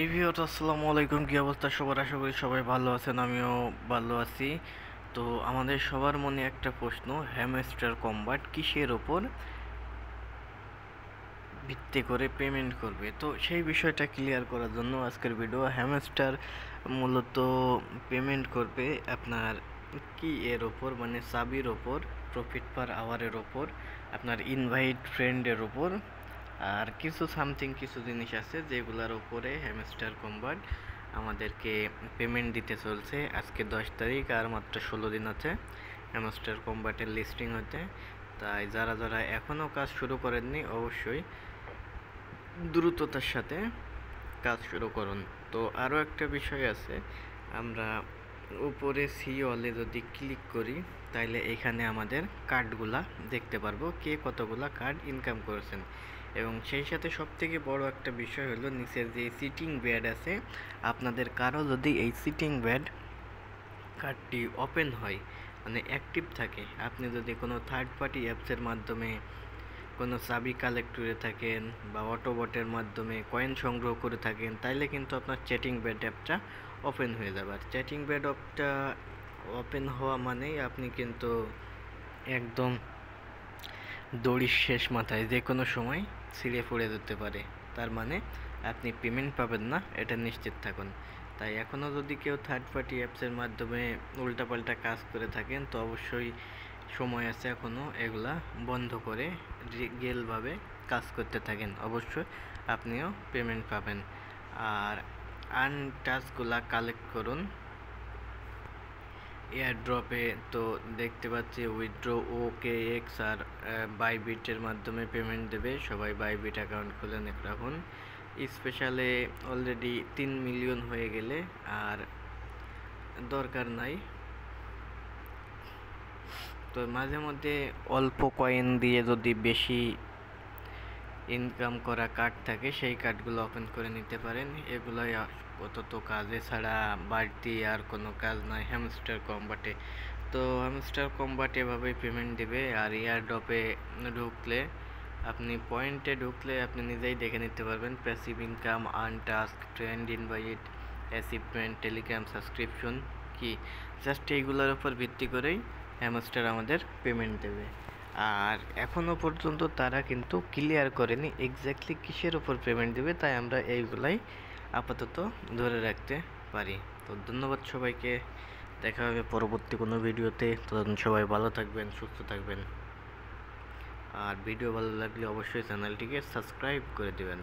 এই ভিওত আসসালামু আলাইকুম কী অবস্থা সবার আশা করি সবাই ভালো আছেন আমিও ভালো আছি তো আমাদের সবার মনে একটা প্রশ্ন হ্যামস্টার কম্বাট কিসের ওপর ভিত্তি করে পেমেন্ট করবে তো সেই বিষয়টা ক্লিয়ার করার জন্য আজকের ভিডিও হ্যামস্টার মূলত পেমেন্ট করবে আপনার কি এর ওপর মানে চাবির ওপর প্রফিট পার আওয়ারের ওপর আপনার ইনভাইট ফ্রেন্ডের ওপর আর কিছু সামথিং কিছু জিনিস আছে যেগুলোর উপরে হ্যামস্টার কম্বার্ট আমাদেরকে পেমেন্ট দিতে চলছে আজকে দশ তারিখ আর মাত্র ষোলো দিন আছে হ্যামস্টার কম্বার্টের লিস্টিং হতে তাই যারা যারা এখনও কাজ শুরু করেননি অবশ্যই দ্রুততার সাথে কাজ শুরু করুন তো আরও একটা বিষয় আছে আমরা উপরে সি অলে যদি ক্লিক করি তাহলে এখানে আমাদের কার্ডগুলা দেখতে পারবো কে কতগুলা কার্ড ইনকাম করেছেন এবং সেই সাথে সবথেকে বড় একটা বিষয় হলো নিচের যে সিটিং ব্যাড আছে আপনাদের কারো যদি এই সিটিং ব্যাড কার্ডটি ওপেন হয় মানে অ্যাক্টিভ থাকে আপনি যদি কোনো থার্ড পার্টি অ্যাপসের মাধ্যমে কোনো চাবি কালেক্টরে থাকেন বা অটোবটের মাধ্যমে কয়েন সংগ্রহ করে থাকেন তাইলে কিন্তু আপনার চেটিং ব্যাড অ্যাপটা ওপেন হয়ে যাবে আর চ্যাটিং প্যাড অপটা ওপেন হওয়া মানেই আপনি কিন্তু একদম দড়ির শেষ মাথায় যে কোনো সময় ছিঁড়ে পড়ে যেতে পারে তার মানে আপনি পেমেন্ট পাবেন না এটা নিশ্চিত থাকুন তাই এখনও যদি কেউ থার্ড পার্টি অ্যাপসের মাধ্যমে উল্টাপাল্টা কাজ করে থাকেন তো অবশ্যই সময় আছে এখনও এগুলা বন্ধ করে গেলভাবে কাজ করতে থাকেন অবশ্যই আপনিও পেমেন্ট পাবেন আর আনটাচগুলা কালেক্ট করুন এয়ারড্রপে তো দেখতে পাচ্ছি উইথড্রো ওকে এক্স আর বাইবিটের মাধ্যমে পেমেন্ট দেবে সবাই বাইবিট অ্যাকাউন্ট খুলে রাখুন স্পেশালে অলরেডি তিন মিলিয়ন হয়ে গেলে আর দরকার নাই তো মাঝে মধ্যে অল্প কয়েন দিয়ে যদি বেশি ইনকাম করা কার্ড থাকে সেই কার্ডগুলো ওপেন করে নিতে পারেন এগুলোই আপাতত কাজে ছাড়া বাড়তি আর কোনো কাজ নয় হ্যামস্টার কম্বাটে তো হ্যামস্টার কম্বাট এভাবেই পেমেন্ট দেবে আর ইয়ার ড্রপে ঢুকলে আপনি পয়েন্টে ঢুকলে আপনি নিজেই দেখে নিতে পারবেন প্যাসিভ ইনকাম আন task trend invite achievement Telegram subscription কি জাস্ট এইগুলোর উপর ভিত্তি করেই হ্যামস্টার আমাদের পেমেন্ট দেবে আর এখনও পর্যন্ত তারা কিন্তু ক্লিয়ার করেনি এক্স্যাক্টলি কিসের ওপর পেমেন্ট দেবে তাই আমরা এইগুলাই আপাতত ধরে রাখতে পারি তো ধন্যবাদ সবাইকে দেখা হবে পরবর্তী কোনো ভিডিওতে ততদিন সবাই ভালো থাকবেন সুস্থ থাকবেন আর ভিডিও ভালো লাগলে অবশ্যই চ্যানেলটিকে সাবস্ক্রাইব করে দেবেন